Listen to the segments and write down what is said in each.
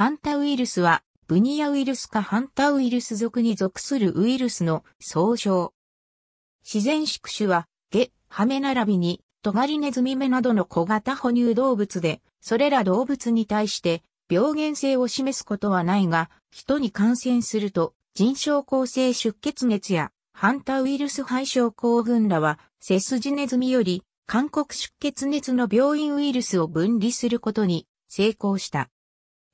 ハンタウイルスは、ブニアウイルスかハンタウイルス属に属するウイルスの総称。自然宿主は、ゲ、ハメ並びに、トガリネズミ目などの小型哺乳動物で、それら動物に対して、病原性を示すことはないが、人に感染すると、腎症構成出血熱や、ハンタウイルス肺症候群らは、セスジネズミより、韓国出血熱の病院ウイルスを分離することに成功した。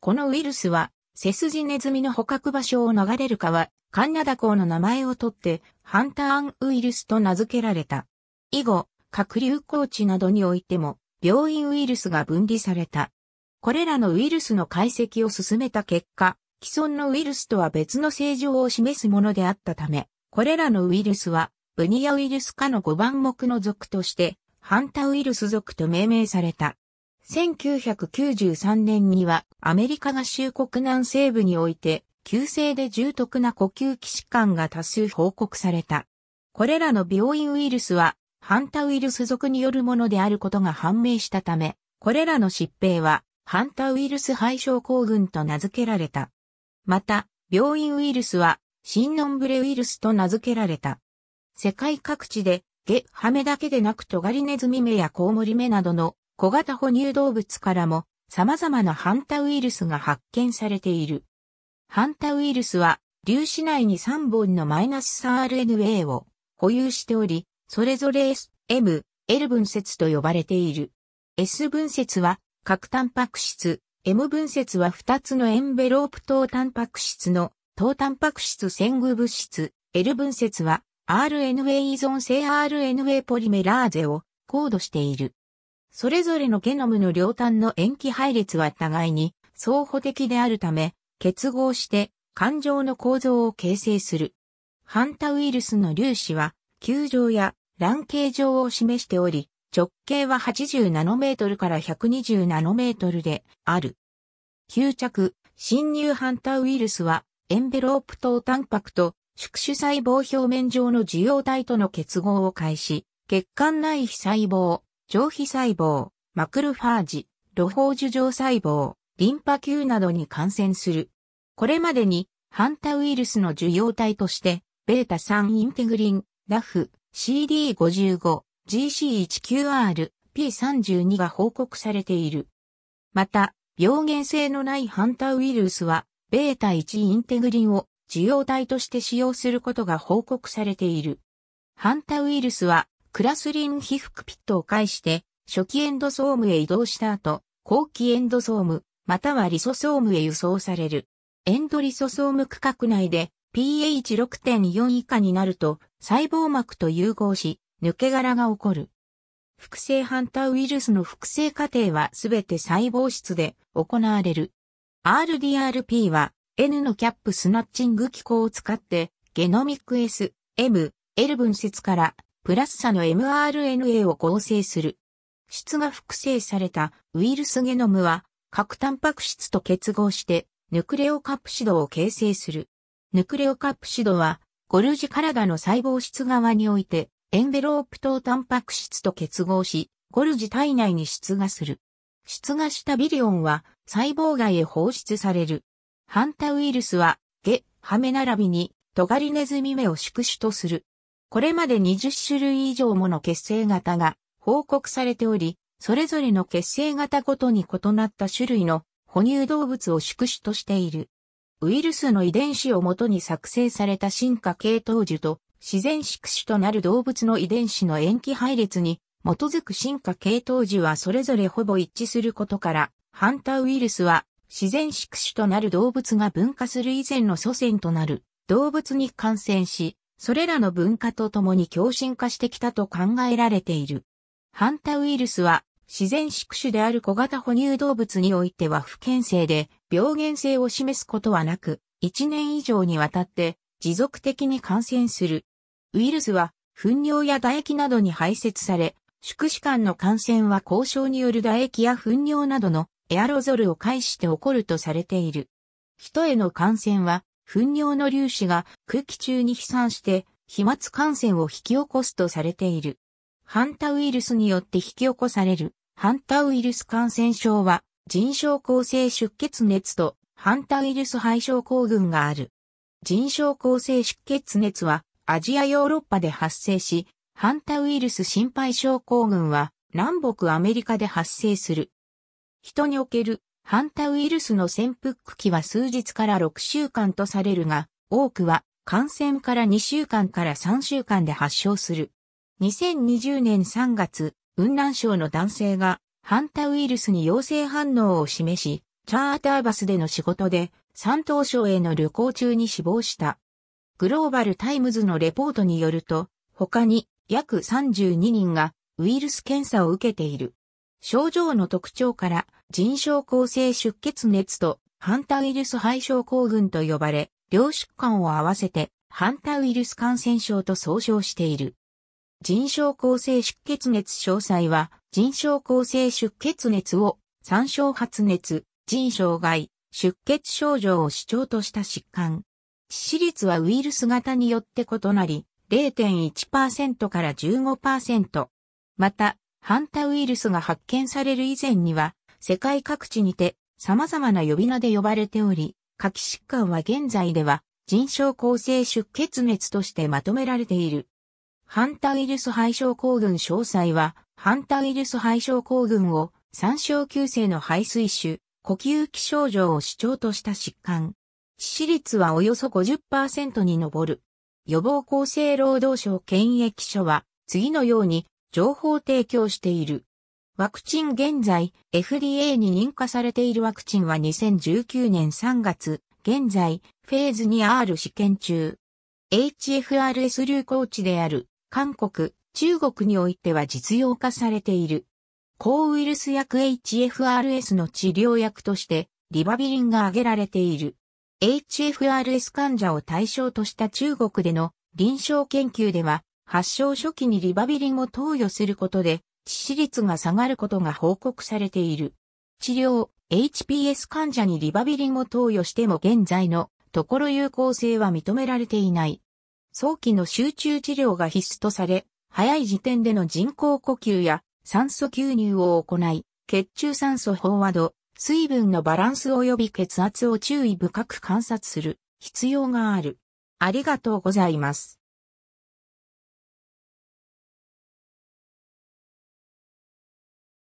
このウイルスは、セスジネズミの捕獲場所を流れる川、カンナダ港の名前をとって、ハンターンウイルスと名付けられた。以後、核流行地などにおいても、病院ウイルスが分離された。これらのウイルスの解析を進めた結果、既存のウイルスとは別の正常を示すものであったため、これらのウイルスは、ブニアウイルス科の5番目の属として、ハンタウイルス属と命名された。1993年にはアメリカ合衆国南西部において、急性で重篤な呼吸器疾患が多数報告された。これらの病院ウイルスは、ハンタウイルス属によるものであることが判明したため、これらの疾病は、ハンタウイルス肺症候群と名付けられた。また、病院ウイルスは、シンノンブレウイルスと名付けられた。世界各地で、ゲ、ハメだけでなくトガリネズミ目やコウモリ目などの小型哺乳動物からも様々なハンタウイルスが発見されている。ハンタウイルスは粒子内に3本のマイナス 3RNA を保有しており、それぞれ S、M、L 分節と呼ばれている。S 分節は核タンパク質、M 分節は2つのエンベロープ等タンパク質の等タンパク質線具物質、L 分節は RNA 依存性 RNA ポリメラーゼを高度している。それぞれのゲノムの両端の塩基配列は互いに相補的であるため、結合して環状の構造を形成する。ハンタウイルスの粒子は、球状や卵形状を示しており、直径は80ナノメートルから120ナノメートルである。吸着、侵入ハンタウイルスは、エンベロープ等タンパクと宿主細胞表面上の受容体との結合を開始、血管内皮細胞、上皮細胞、マクロファージ、露胞樹状細胞、リンパ球などに感染する。これまでに、ハンタウイルスの受容体として、β 3インテグリン、ラフ、CD55、GC19R、P32 が報告されている。また、病原性のないハンタウイルスは、β 1インテグリンを受容体として使用することが報告されている。ハンタウイルスはクラスリン被覆ピットを介して、初期エンドソームへ移動した後、後期エンドソーム、またはリソソームへ輸送される。エンドリソソーム区画内で pH6.4 以下になると細胞膜と融合し、抜け殻が起こる。複製ハンターウイルスの複製過程はすべて細胞質で行われる。RDRP は N のキャップスナッチング機構を使ってゲノミック S、M、L 分節からプラス差の mRNA を合成する。質が複製されたウイルスゲノムは核タンパク質と結合してヌクレオカプシドを形成する。ヌクレオカプシドはゴルジ体の細胞質側においてエンベロープ等タンパク質と結合し、ゴルジ体内に出芽する。出芽したビリオンは細胞外へ放出される。ハンタウイルスはゲ、ハメ並びにトガリネズミ目を宿主とする。これまで20種類以上もの血清型が報告されており、それぞれの血清型ごとに異なった種類の哺乳動物を宿主としている。ウイルスの遺伝子をもとに作成された進化系統樹と自然宿主となる動物の遺伝子の塩基配列に基づく進化系統樹はそれぞれほぼ一致することから、ハンターウイルスは自然宿主となる動物が分化する以前の祖先となる動物に感染し、それらの文化とともに共振化してきたと考えられている。ハンタウイルスは自然宿主である小型哺乳動物においては不健性で病原性を示すことはなく、1年以上にわたって持続的に感染する。ウイルスは糞尿や唾液などに排泄され、宿主間の感染は交渉による唾液や糞尿などのエアロゾルを介して起こるとされている。人への感染は糞尿の粒子が空気中に飛散して飛沫感染を引き起こすとされている。ハンタウイルスによって引き起こされるハンタウイルス感染症は腎症構成出血熱とハンタウイルス肺症候群がある。腎症構成出血熱はアジアヨーロッパで発生し、ハンタウイルス心肺症候群は南北アメリカで発生する。人におけるハンタウイルスの潜伏期は数日から6週間とされるが、多くは感染から2週間から3週間で発症する。2020年3月、雲南省の男性がハンタウイルスに陽性反応を示し、チャーターバスでの仕事で山東省への旅行中に死亡した。グローバルタイムズのレポートによると、他に約32人がウイルス検査を受けている。症状の特徴から腎症構成出血熱とハンタウイルス肺症候群と呼ばれ、両疾患を合わせてハンタウイルス感染症と総称している。腎症構成出血熱詳細は、腎症構成出血熱を、参照発熱、腎障害、出血症状を主張とした疾患。致死率はウイルス型によって異なり、0.1%から15%。また、ハンタウイルスが発見される以前には、世界各地にて様々な呼び名で呼ばれており、夏季疾患は現在では腎症構成出血熱としてまとめられている。ハンタウイルス肺症候群詳細は、ハンタウイルス肺症候群を三照。急性の肺水腫、呼吸器症状を主張とした疾患。致死率はおよそ50%に上る。予防厚生労働省検疫所は次のように情報提供している。ワクチン現在、FDA に認可されているワクチンは2019年3月、現在、フェーズ 2R 試験中。HFRS 流行地である、韓国、中国においては実用化されている。抗ウイルス薬 HFRS の治療薬として、リバビリンが挙げられている。HFRS 患者を対象とした中国での臨床研究では、発症初期にリバビリンを投与することで、致死率が下がることが報告されている。治療、HPS 患者にリバビリンを投与しても現在のところ有効性は認められていない。早期の集中治療が必須とされ、早い時点での人工呼吸や酸素吸入を行い、血中酸素飽和度、水分のバランス及び血圧を注意深く観察する必要がある。ありがとうございます。